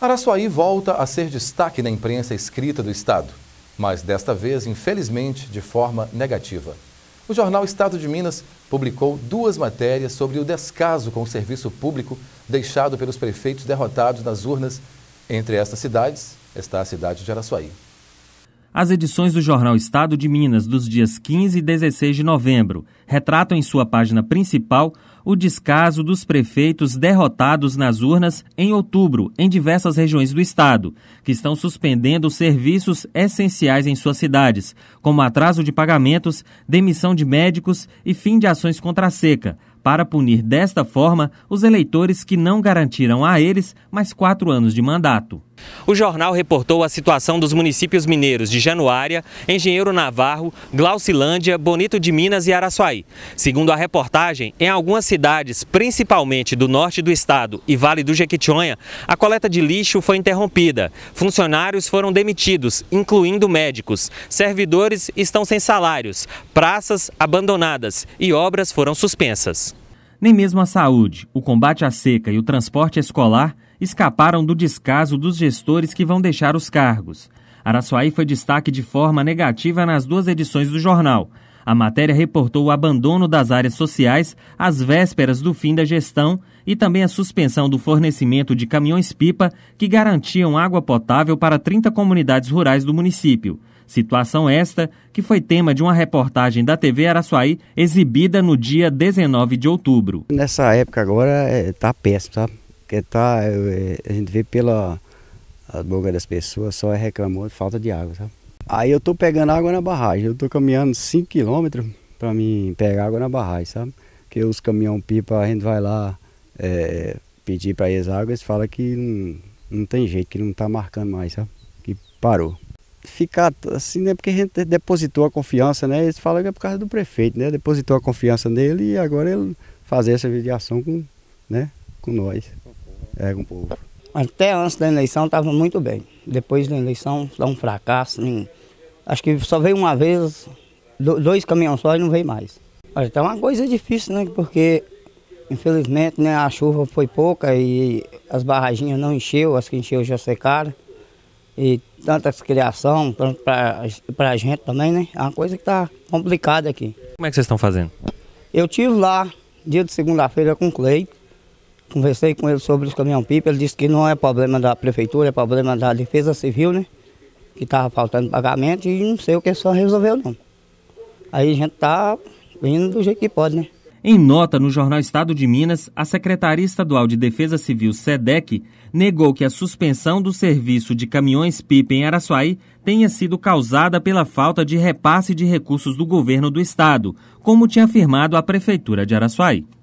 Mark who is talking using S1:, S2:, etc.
S1: Araçuaí volta a ser destaque na imprensa escrita do Estado, mas desta vez, infelizmente, de forma negativa. O jornal Estado de Minas publicou duas matérias sobre o descaso com o serviço público deixado pelos prefeitos derrotados nas urnas entre estas cidades, está a cidade de Araçuaí.
S2: As edições do jornal Estado de Minas dos dias 15 e 16 de novembro retratam em sua página principal o descaso dos prefeitos derrotados nas urnas em outubro em diversas regiões do estado, que estão suspendendo serviços essenciais em suas cidades, como atraso de pagamentos, demissão de médicos e fim de ações contra a seca, para punir desta forma os eleitores que não garantiram a eles mais quatro anos de mandato. O jornal reportou a situação dos municípios mineiros de Januária, Engenheiro Navarro, Glaucilândia, Bonito de Minas e Araçuaí. Segundo a reportagem, em algumas cidades, principalmente do norte do estado e Vale do Jequitinhonha, a coleta de lixo foi interrompida. Funcionários foram demitidos, incluindo médicos. Servidores estão sem salários, praças abandonadas e obras foram suspensas. Nem mesmo a saúde, o combate à seca e o transporte escolar escaparam do descaso dos gestores que vão deixar os cargos. Araçuaí foi destaque de forma negativa nas duas edições do jornal. A matéria reportou o abandono das áreas sociais às vésperas do fim da gestão e também a suspensão do fornecimento de caminhões-pipa que garantiam água potável para 30 comunidades rurais do município. Situação esta que foi tema de uma reportagem da TV Araçuaí exibida no dia 19 de
S1: outubro. Nessa época agora está é, tá péssimo, tá? Porque tá, é, a gente vê pela boca das pessoas só é reclamou de falta de água, sabe? Aí eu tô pegando água na barragem, eu tô caminhando 5 quilômetros para mim pegar água na barragem, sabe? Porque os caminhão pipa a gente vai lá é, pedir para eles água, eles falam que não, não tem jeito, que não tá marcando mais, sabe? Que parou ficar assim, né? Porque a gente depositou a confiança, né? Eles falam que é por causa do prefeito, né? Depositou a confiança nele e agora ele fazer essa mediação com, né? com nós, é, com o povo.
S3: Até antes da eleição estava muito bem. Depois da eleição dá um fracasso. Nem... Acho que só veio uma vez, dois caminhões só e não veio mais. então tá uma coisa difícil, né? Porque infelizmente né, a chuva foi pouca e as barraginhas não encheu, as que encheu já secaram e tantas criação, tanto para a gente também, né? É uma coisa que está complicada aqui.
S2: Como é que vocês estão fazendo?
S3: Eu tive lá, dia de segunda-feira, com o Clay. Conversei com ele sobre os caminhão-pipa. Ele disse que não é problema da prefeitura, é problema da defesa civil, né? Que estava faltando pagamento e não sei o que só resolveu, não. Aí a gente está vindo do jeito que pode, né? Em nota no
S2: jornal Estado de Minas, a Secretaria Estadual de Defesa Civil, SEDEC, negou que a suspensão do serviço de caminhões PIP em Araçuaí tenha sido causada pela falta de repasse de recursos do governo do estado, como tinha afirmado a Prefeitura de Araçuaí.